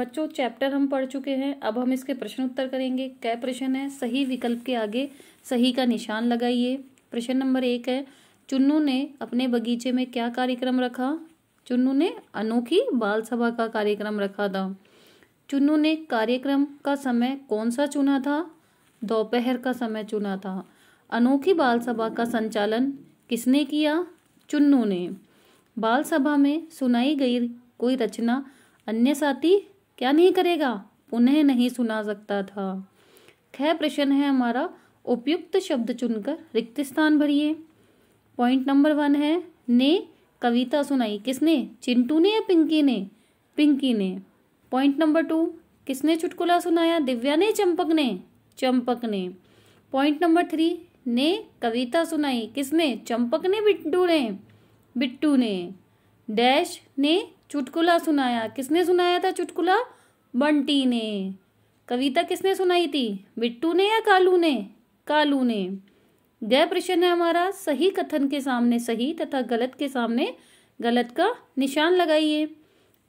बच्चों चैप्टर हम पढ़ चुके हैं अब हम इसके प्रश्न उत्तर करेंगे क्या प्रश्न है सही विकल्प के आगे सही का निशान लगाइए प्रश्न नंबर एक है चुन्नू ने अपने बगीचे में क्या कार्यक्रम रखा चुन्नू ने अनोखी बाल सभा का कार्यक्रम रखा था चुन्नू ने कार्यक्रम का समय कौन सा चुना था दोपहर का समय चुना था अनोखी बाल सभा का संचालन किसने किया चुन्नू ने बाल सभा में सुनाई गई कोई रचना अन्य साथी क्या नहीं करेगा पुनः नहीं सुना सकता था खैर प्रश्न है हमारा उपयुक्त शब्द चुनकर रिक्त स्थान भरिए पॉइंट नंबर वन है ने कविता सुनाई किसने चिंटू ने या पिंकी ने पिंकी ने पॉइंट नंबर टू किसने चुटकुला सुनाया दिव्या ने चंपक ने चंपक ने पॉइंट नंबर थ्री ने कविता सुनाई किसने चंपक ने बिट्टू ने बिट्टू ने डैश ने चुटकुला सुनाया किसने सुनाया था चुटकुला बंटी ने कविता किसने सुनाई थी बिट्टू ने या कालू ने कालू ने गय प्रश्न है हमारा सही कथन के सामने सही तथा गलत के सामने गलत का निशान लगाइए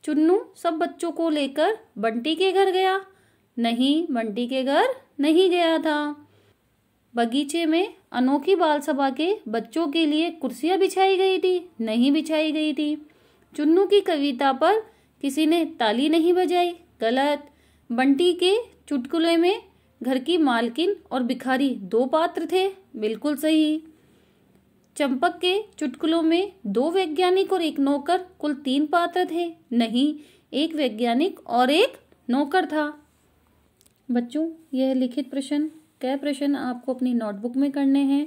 चुन्नू सब बच्चों को लेकर बंटी के घर गया नहीं बंटी के घर नहीं गया था बगीचे में अनोखी बाल सभा के बच्चों के लिए कुर्सियाँ बिछाई गई थी नहीं बिछाई गई थी चुन्नू की कविता पर किसी ने ताली नहीं बजाई गलत बंटी के चुटकुले में घर की मालकिन और भिखारी दो पात्र थे बिल्कुल सही चंपक के चुटकुलों में दो वैज्ञानिक और एक नौकर कुल तीन पात्र थे नहीं एक वैज्ञानिक और एक नौकर था बच्चों यह लिखित प्रश्न क्या प्रश्न आपको अपनी नोटबुक में करने हैं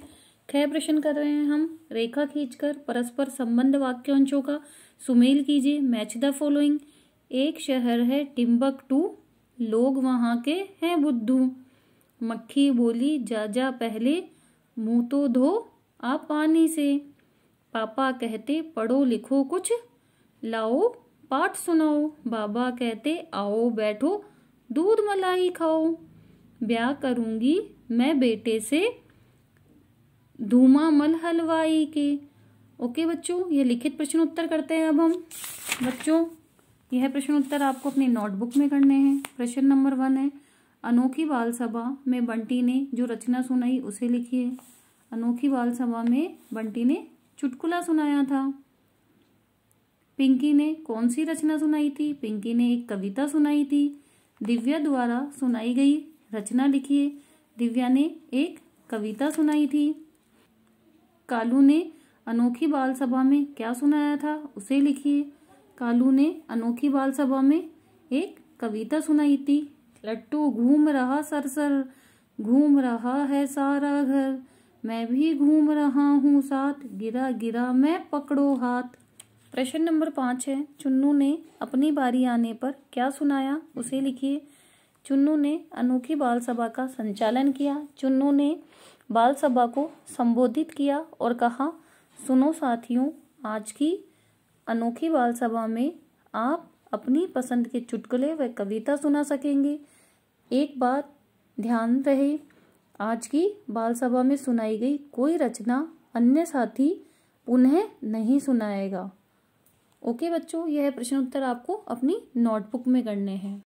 छः प्रश्न कर रहे हैं हम रेखा खींचकर परस्पर संबंध वाक्यांशों का सुमेल कीजिए मैच द फॉलोइंग एक शहर है टिम्बक टू लोग वहां के हैं बुद्धू मक्खी बोली जा जा पहले मुंह तो धो आप पानी से पापा कहते पढ़ो लिखो कुछ लाओ पाठ सुनाओ बाबा कहते आओ बैठो दूध मलाई खाओ ब्याह करूंगी मैं बेटे से धूमा मल हलवाई के ओके बच्चों ये लिखित प्रश्न उत्तर करते हैं अब हम बच्चों यह प्रश्न उत्तर आपको अपनी नोटबुक में करने हैं प्रश्न नंबर वन है अनोखी बाल सभा में बंटी ने जो रचना सुनाई उसे लिखिए अनोखी बाल सभा में बंटी ने चुटकुला सुनाया था पिंकी ने कौन सी रचना सुनाई थी पिंकी ने एक कविता सुनाई थी दिव्या द्वारा सुनाई गई रचना लिखिए दिव्या ने एक कविता सुनाई थी कालू ने अनोखी बाल सभा में क्या सुनाया था उसे लिखिए कालू ने अनोखी बाल सभा में एक कविता सुनाई थी लट्टू घूम रहा सरसर घूम रहा है सारा घर मैं भी घूम रहा हूँ साथ गिरा गिरा मैं पकड़ो हाथ प्रश्न नंबर पाँच है चुन्नू ने अपनी बारी आने पर क्या सुनाया उसे लिखिए चुन्नू ने अनोखी बाल सभा का संचालन किया चुन्नू ने बाल सभा को संबोधित किया और कहा सुनो साथियों आज की अनोखी बाल सभा में आप अपनी पसंद के चुटकुले व कविता सुना सकेंगे एक बात ध्यान रहे आज की बाल सभा में सुनाई गई कोई रचना अन्य साथी पुनः नहीं सुनाएगा ओके बच्चों यह प्रश्न उत्तर आपको अपनी नोटबुक में करने हैं